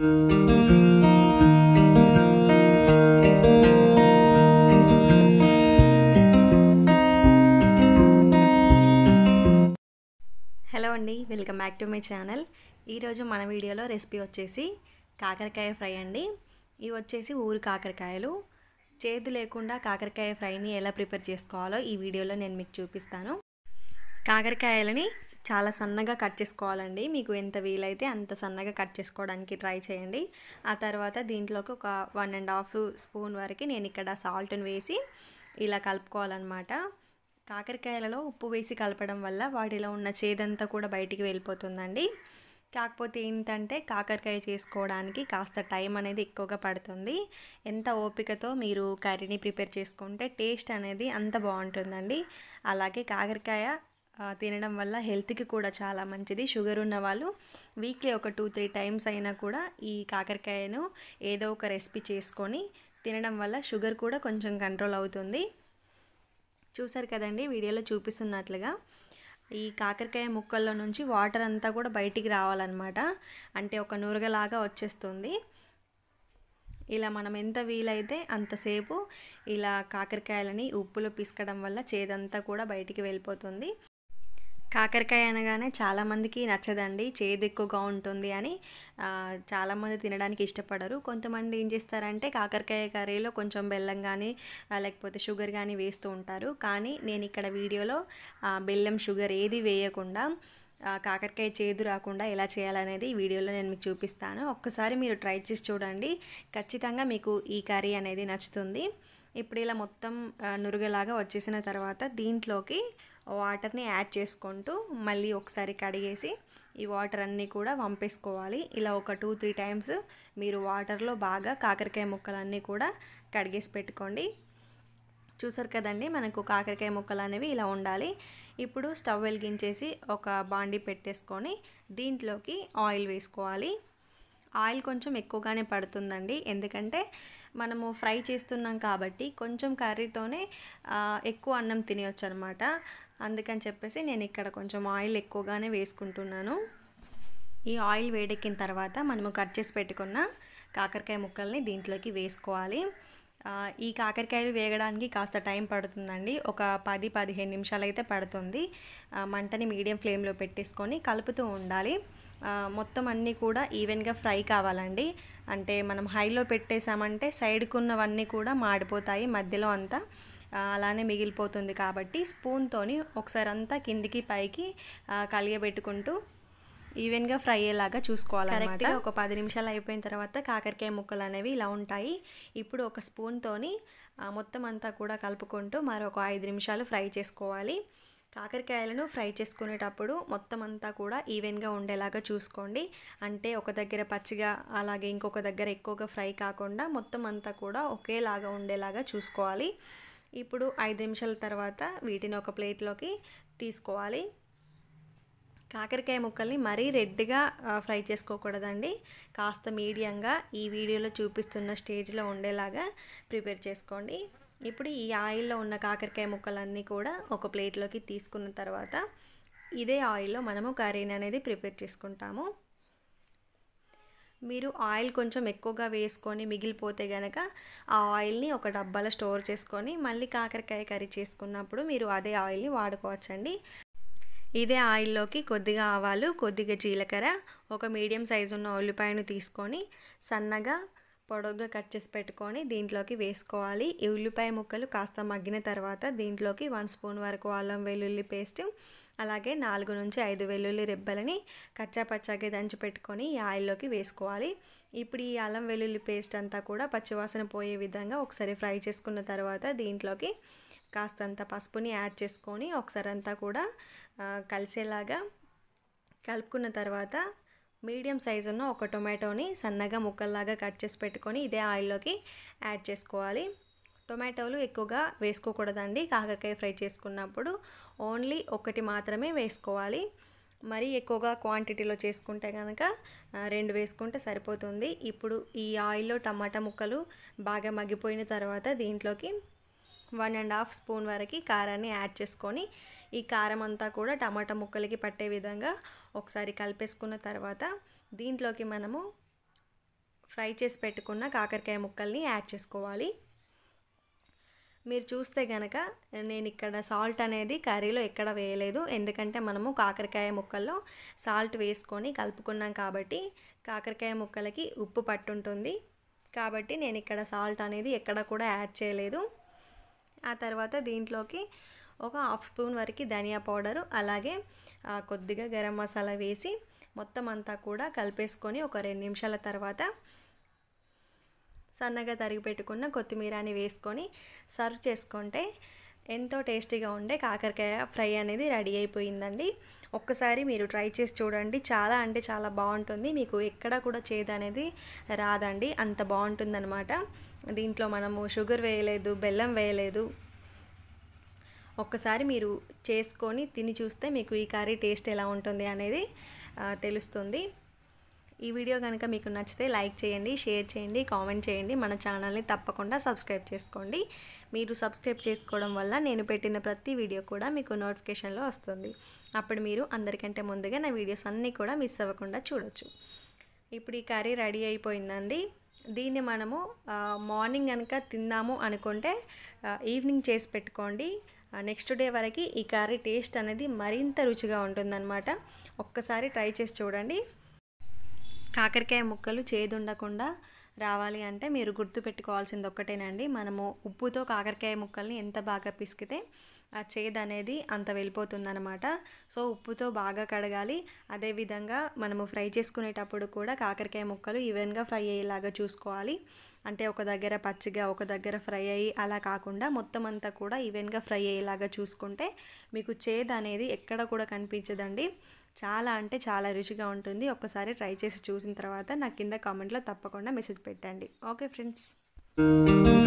hello అండి welcome back to my channel ఈరోజు మన వీడియోలో రెసిపీ వచ్చేసి కాకరకాయ ఫ్రై అండి ఇవి వచ్చేసి ఊరు కాకరకాయలు చేతి లేకుండా కాకరకాయ ఫ్రైని ఎలా ప్రిపేర్ చేసుకోవాలో ఈ వీడియోలో నేను మీకు చూపిస్తాను కాకరకాయలని చాలా సన్నగా కట్ చేసుకోవాలండి మీకు ఎంత వీలైతే అంత సన్నగా కట్ చేసుకోవడానికి ట్రై చేయండి ఆ తర్వాత దీంట్లోకి ఒక వన్ అండ్ హాఫ్ స్పూన్ వరకు నేను ఇక్కడ సాల్ట్ని వేసి ఇలా కలుపుకోవాలన్నమాట కాకరకాయలలో ఉప్పు వేసి కలపడం వల్ల వాటిలో ఉన్న చేదంతా కూడా బయటికి వెళ్ళిపోతుందండి కాకపోతే ఏంటంటే కాకరకాయ చేసుకోవడానికి కాస్త టైం అనేది ఎక్కువగా పడుతుంది ఎంత ఓపికతో మీరు కర్రీని ప్రిపేర్ చేసుకుంటే టేస్ట్ అనేది అంత బాగుంటుందండి అలాగే కాకరకాయ తినడం వల్ల హెల్త్కి కూడా చాలా మంచిది షుగర్ ఉన్న వాళ్ళు వీక్లీ ఒక టూ త్రీ టైమ్స్ అయినా కూడా ఈ కాకరకాయను ఏదో ఒక రెసిపీ చేసుకొని తినడం వల్ల షుగర్ కూడా కొంచెం కంట్రోల్ అవుతుంది చూసారు కదండి వీడియోలో చూపిస్తున్నట్లుగా ఈ కాకరకాయ ముక్కల్లో నుంచి వాటర్ అంతా కూడా బయటికి రావాలన్నమాట అంటే ఒక నూరగలాగా వచ్చేస్తుంది ఇలా మనం ఎంత వీలైతే అంతసేపు ఇలా కాకరకాయలని ఉప్పులో పిసకడం వల్ల చేదంతా కూడా బయటికి వెళ్ళిపోతుంది కాకరకాయ అనగానే చాలామందికి నచ్చదండి చేదు ఎక్కువగా ఉంటుంది అని చాలామంది తినడానికి ఇష్టపడరు కొంతమంది ఏం చేస్తారంటే కాకరకాయ కర్రీలో కొంచెం బెల్లం కానీ లేకపోతే షుగర్ కానీ వేస్తూ ఉంటారు కానీ నేను ఇక్కడ వీడియోలో బెల్లం షుగర్ ఏది వేయకుండా కాకరకాయ చేదు రాకుండా ఎలా చేయాలనేది ఈ వీడియోలో నేను మీకు చూపిస్తాను ఒక్కసారి మీరు ట్రై చేసి చూడండి ఖచ్చితంగా మీకు ఈ కర్రీ అనేది నచ్చుతుంది ఇప్పుడు ఇలా మొత్తం నురుగలాగా వచ్చేసిన తర్వాత దీంట్లోకి వాటర్ని యాడ్ చేసుకుంటూ మళ్ళీ ఒకసారి కడిగేసి ఈ వాటర్ అన్నీ కూడా వంపేసుకోవాలి ఇలా ఒక టూ త్రీ టైమ్స్ మీరు వాటర్లో బాగా కాకరకాయ ముక్కలన్నీ కూడా కడిగేసి పెట్టుకోండి చూసారు కదండి మనకు కాకరకాయ ముక్కలు అనేవి ఇలా ఉండాలి ఇప్పుడు స్టవ్ వెలిగించేసి ఒక బాండి పెట్టేసుకొని దీంట్లోకి ఆయిల్ వేసుకోవాలి ఆయిల్ కొంచెం ఎక్కువగానే పడుతుందండి ఎందుకంటే మనము ఫ్రై చేస్తున్నాం కాబట్టి కొంచెం కర్రీతోనే ఎక్కువ అన్నం తినేయచ్చు అనమాట అందుకని చెప్పేసి నేను ఇక్కడ కొంచెం ఆయిల్ ఎక్కువగానే వేసుకుంటున్నాను ఈ ఆయిల్ వేడెక్కిన తర్వాత మనము కట్ చేసి పెట్టుకున్న కాకరకాయ ముక్కల్ని దీంట్లోకి వేసుకోవాలి ఈ కాకరకాయలు వేగడానికి కాస్త టైం పడుతుందండి ఒక పది పదిహేను నిమిషాలు అయితే పడుతుంది మంటని మీడియం ఫ్లేమ్లో పెట్టేసుకొని కలుపుతూ ఉండాలి మొత్తం అన్నీ కూడా ఈవెన్గా ఫ్రై కావాలండి అంటే మనం హైలో పెట్టేసామంటే సైడ్కు ఉన్నవన్నీ కూడా మాడిపోతాయి మధ్యలో అంతా అలానే మిగిలిపోతుంది కాబట్టి స్పూన్తోని ఒకసారి అంతా కిందికి పైకి కలిగబెట్టుకుంటూ ఈవెన్గా ఫ్రై అయ్యేలాగా చూసుకోవాలి కరెక్ట్గా ఒక పది నిమిషాలు అయిపోయిన తర్వాత కాకరకాయ ముక్కలు అనేవి ఇలా ఉంటాయి ఇప్పుడు ఒక స్పూన్తోని మొత్తం అంతా కూడా కలుపుకుంటూ మరొక ఐదు నిమిషాలు ఫ్రై చేసుకోవాలి కాకరకాయలను ఫ్రై చేసుకునేటప్పుడు మొత్తం అంతా కూడా ఈవెన్గా ఉండేలాగా చూసుకోండి అంటే ఒక దగ్గర పచ్చిగా అలాగే ఇంకొక దగ్గర ఎక్కువగా ఫ్రై కాకుండా మొత్తం అంతా కూడా ఒకేలాగా ఉండేలాగా చూసుకోవాలి ఇప్పుడు ఐదు నిమిషాల తర్వాత వీటిని ఒక ప్లేట్లోకి తీసుకోవాలి కాకరకాయ ముక్కల్ని మరీ రెడ్గా ఫ్రై చేసుకోకూడదండి కాస్త మీడియంగా ఈ వీడియోలో చూపిస్తున్న స్టేజ్లో ఉండేలాగా ప్రిపేర్ చేసుకోండి ఇప్పుడు ఈ ఆయిల్లో ఉన్న కాకరకాయ ముక్కలన్నీ కూడా ఒక ప్లేట్లోకి తీసుకున్న తర్వాత ఇదే ఆయిల్లో మనము కర్రీని అనేది ప్రిపేర్ చేసుకుంటాము మీరు ఆయిల్ కొంచెం ఎక్కువగా వేసుకొని మిగిలిపోతే గనక ఆ ఆయిల్ని ఒక డబ్బాలో స్టోర్ చేసుకొని మళ్ళీ కాకరకాయ కర్రీ చేసుకున్నప్పుడు మీరు అదే ఆయిల్ని వాడుకోవచ్చండి ఇదే ఆయిల్లోకి కొద్దిగా ఆవాలు కొద్దిగా జీలకర్ర ఒక మీడియం సైజు ఉన్న ఉల్లిపాయను తీసుకొని సన్నగా పొడవుగా కట్ చేసి పెట్టుకొని దీంట్లోకి వేసుకోవాలి ఈ ఉల్లిపాయ ముక్కలు కాస్త మగ్గిన తర్వాత దీంట్లోకి వన్ స్పూన్ వరకు అల్లం వెల్లుల్లి పేస్ట్ అలాగే నాలుగు నుంచి ఐదు వెల్లుల్లి రెబ్బలని కచ్చాపచ్చాగా దంచి పెట్టుకొని ఈ ఆయిల్లోకి వేసుకోవాలి ఇప్పుడు ఈ అల్లం వెల్లుల్లి పేస్ట్ అంతా కూడా పచ్చివాసన పోయే విధంగా ఒకసారి ఫ్రై చేసుకున్న తర్వాత దీంట్లోకి కాస్తంత పసుపుని యాడ్ చేసుకొని ఒకసారి అంతా కూడా కలిసేలాగా కలుపుకున్న తర్వాత మీడియం సైజు ఉన్న ఒక టొమాటోని సన్నగా ముక్కల్లాగా కట్ చేసి పెట్టుకొని ఇదే ఆయిల్లోకి యాడ్ చేసుకోవాలి టొమాటోలు ఎక్కువగా వేసుకోకూడదండి కాకరకాయ ఫ్రై చేసుకున్నప్పుడు ఓన్లీ ఒకటి మాత్రమే వేసుకోవాలి మరి ఎక్కువగా క్వాంటిటీలో చేసుకుంటే కనుక రెండు వేసుకుంటే సరిపోతుంది ఇప్పుడు ఈ ఆయిల్లో టమాటా ముక్కలు బాగా మగ్గిపోయిన తర్వాత దీంట్లోకి వన్ అండ్ హాఫ్ స్పూన్ వరకు కారాన్ని యాడ్ చేసుకొని ఈ కారం అంతా కూడా టమాటా ముక్కలకి పట్టే విధంగా ఒకసారి కలిపేసుకున్న తర్వాత దీంట్లోకి మనము ఫ్రై చేసి పెట్టుకున్న కాకరకాయ ముక్కల్ని యాడ్ చేసుకోవాలి మీరు చూస్తే కనుక నేను ఇక్కడ సాల్ట్ అనేది కర్రీలో ఎక్కడ వేయలేదు ఎందుకంటే మనము కాకరకాయ ముక్కల్లో సాల్ట్ వేసుకొని కలుపుకున్నాం కాబట్టి కాకరకాయ ముక్కలకి ఉప్పు పట్టుంటుంది కాబట్టి నేను ఇక్కడ సాల్ట్ అనేది ఎక్కడ కూడా యాడ్ చేయలేదు ఆ తర్వాత దీంట్లోకి ఒక హాఫ్ స్పూన్ వరకు ధనియా పౌడరు అలాగే కొద్దిగా గరం మసాలా వేసి మొత్తం అంతా కూడా కలిపేసుకొని ఒక రెండు నిమిషాల తర్వాత సన్నగా తరిగి పెట్టుకున్న కొత్తిమీరని వేసుకొని సర్వ్ చేసుకుంటే ఎంతో టేస్టీగా ఉండే కాకరకాయ ఫ్రై అనేది రెడీ అయిపోయిందండి ఒక్కసారి మీరు ట్రై చేసి చూడండి చాలా అంటే చాలా బాగుంటుంది మీకు ఎక్కడ కూడా చేదు అనేది రాదండి అంత బాగుంటుందన్నమాట దీంట్లో మనము షుగర్ వేయలేదు బెల్లం వేయలేదు ఒక్కసారి మీరు చేసుకొని తిని చూస్తే మీకు ఈ కర్రీ టేస్ట్ ఎలా ఉంటుంది అనేది తెలుస్తుంది ఈ వీడియో కనుక మీకు నచ్చితే లైక్ చేయండి షేర్ చేయండి కామెంట్ చేయండి మన ఛానల్ని తప్పకుండా సబ్స్క్రైబ్ చేసుకోండి మీరు సబ్స్క్రైబ్ చేసుకోవడం వల్ల నేను పెట్టిన ప్రతి వీడియో కూడా మీకు నోటిఫికేషన్లో వస్తుంది అప్పుడు మీరు అందరికంటే ముందుగా నా వీడియోస్ అన్నీ కూడా మిస్ అవ్వకుండా చూడొచ్చు ఇప్పుడు ఈ కర్రీ రెడీ అయిపోయిందండి దీన్ని మనము మార్నింగ్ కనుక తిందాము అనుకుంటే ఈవినింగ్ చేసి పెట్టుకోండి నెక్స్ట్ డే వరకు ఈ కర్రీ టేస్ట్ అనేది మరింత రుచిగా ఉంటుందన్నమాట ఒక్కసారి ట్రై చేసి చూడండి కాకరకాయ ముక్కలు చేదుండకుండా రావాలి అంటే మీరు గుర్తుపెట్టుకోవాల్సింది ఒక్కటేనండి మనము ఉప్పుతో కాకరకాయ ముక్కల్ని ఎంత బాగా పిసికితే ఆ చేదు అనేది అంత వెళ్ళిపోతుందనమాట సో ఉప్పుతో బాగా కడగాలి అదేవిధంగా మనము ఫ్రై చేసుకునేటప్పుడు కూడా కాకరకాయ ముక్కలు ఈవెన్గా ఫ్రై అయ్యేలాగా చూసుకోవాలి అంటే ఒక దగ్గర పచ్చిగా ఒక దగ్గర ఫ్రై అయ్యి అలా కాకుండా మొత్తం అంతా కూడా ఈవెన్గా ఫ్రై అయ్యేలాగా చూసుకుంటే మీకు చేదు అనేది ఎక్కడ కూడా కనిపించదండి చాలా అంటే చాలా రుచిగా ఉంటుంది ఒక్కసారి ట్రై చేసి చూసిన తర్వాత నా కింద కామెంట్లో తప్పకుండా మెసేజ్ పెట్టండి ఓకే ఫ్రెండ్స్